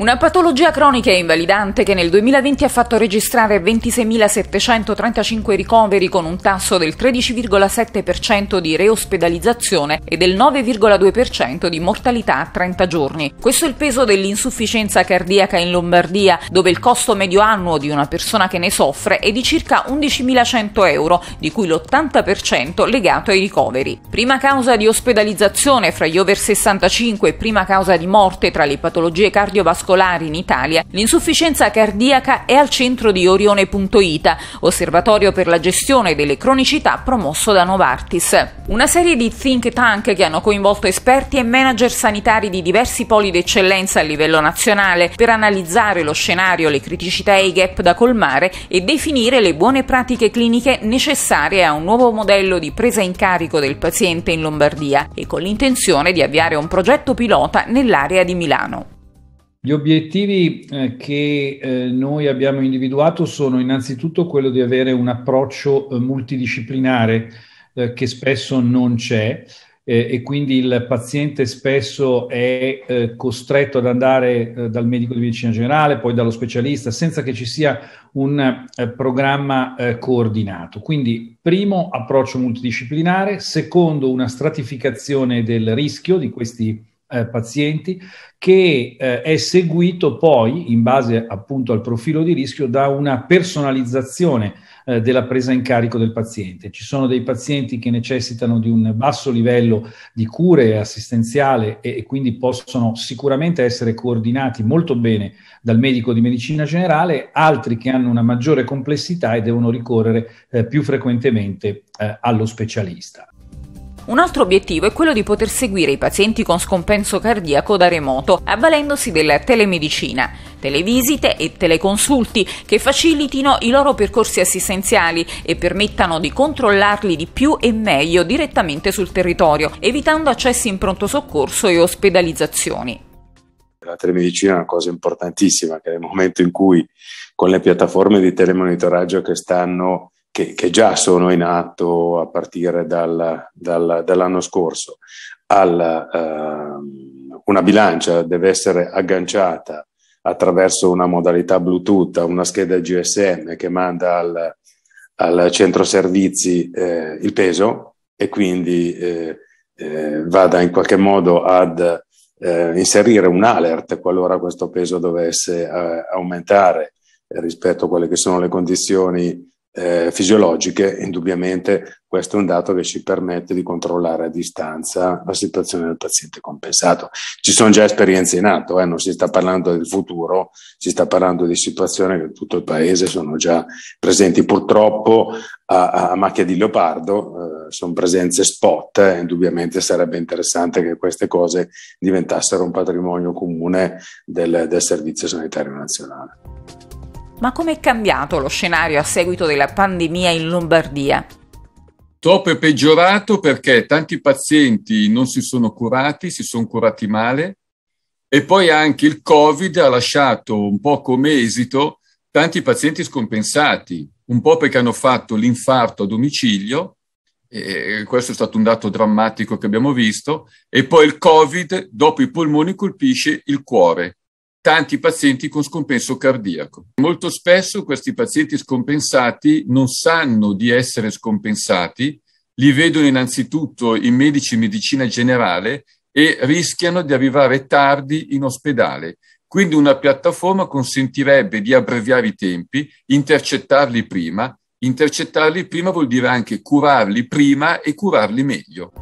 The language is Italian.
Una patologia cronica e invalidante che nel 2020 ha fatto registrare 26.735 ricoveri con un tasso del 13,7% di reospedalizzazione e del 9,2% di mortalità a 30 giorni. Questo è il peso dell'insufficienza cardiaca in Lombardia, dove il costo medio annuo di una persona che ne soffre è di circa 11.100 euro, di cui l'80% legato ai ricoveri. Prima causa di ospedalizzazione fra gli over 65 e prima causa di morte tra le patologie cardiovascolari cardiovascolari in Italia, l'insufficienza cardiaca è al centro di Orione.ita, osservatorio per la gestione delle cronicità promosso da Novartis. Una serie di think tank che hanno coinvolto esperti e manager sanitari di diversi poli d'eccellenza a livello nazionale per analizzare lo scenario, le criticità e i gap da colmare e definire le buone pratiche cliniche necessarie a un nuovo modello di presa in carico del paziente in Lombardia e con l'intenzione di avviare un progetto pilota nell'area di Milano. Gli obiettivi eh, che eh, noi abbiamo individuato sono innanzitutto quello di avere un approccio eh, multidisciplinare eh, che spesso non c'è eh, e quindi il paziente spesso è eh, costretto ad andare dal medico di medicina generale, poi dallo specialista, senza che ci sia un programma coordinato. Quindi primo approccio multidisciplinare, secondo una stratificazione del rischio di questi eh, pazienti che eh, è seguito poi, in base appunto al profilo di rischio, da una personalizzazione eh, della presa in carico del paziente. Ci sono dei pazienti che necessitano di un basso livello di cure assistenziale e, e quindi possono sicuramente essere coordinati molto bene dal medico di medicina generale, altri che hanno una maggiore complessità e devono ricorrere eh, più frequentemente eh, allo specialista. Un altro obiettivo è quello di poter seguire i pazienti con scompenso cardiaco da remoto, avvalendosi della telemedicina, televisite e teleconsulti che facilitino i loro percorsi assistenziali e permettano di controllarli di più e meglio direttamente sul territorio, evitando accessi in pronto soccorso e ospedalizzazioni. La telemedicina è una cosa importantissima, che nel momento in cui con le piattaforme di telemonitoraggio che stanno che, che già sono in atto a partire dal, dal, dall'anno scorso, al, eh, una bilancia deve essere agganciata attraverso una modalità Bluetooth una scheda GSM che manda al, al centro servizi eh, il peso e quindi eh, eh vada in qualche modo ad eh, inserire un alert qualora questo peso dovesse eh, aumentare rispetto a quelle che sono le condizioni eh, fisiologiche, indubbiamente questo è un dato che ci permette di controllare a distanza la situazione del paziente compensato. Ci sono già esperienze in atto, eh, non si sta parlando del futuro, si sta parlando di situazioni che in tutto il paese sono già presenti. Purtroppo a, a macchia di leopardo eh, sono presenze spot, eh, indubbiamente sarebbe interessante che queste cose diventassero un patrimonio comune del, del Servizio Sanitario Nazionale. Ma com'è cambiato lo scenario a seguito della pandemia in Lombardia? Top è peggiorato perché tanti pazienti non si sono curati, si sono curati male e poi anche il Covid ha lasciato un po' come esito tanti pazienti scompensati, un po' perché hanno fatto l'infarto a domicilio, e questo è stato un dato drammatico che abbiamo visto, e poi il Covid, dopo i polmoni, colpisce il cuore tanti pazienti con scompenso cardiaco. Molto spesso questi pazienti scompensati non sanno di essere scompensati, li vedono innanzitutto i medici di medicina generale e rischiano di arrivare tardi in ospedale. Quindi una piattaforma consentirebbe di abbreviare i tempi, intercettarli prima. Intercettarli prima vuol dire anche curarli prima e curarli meglio.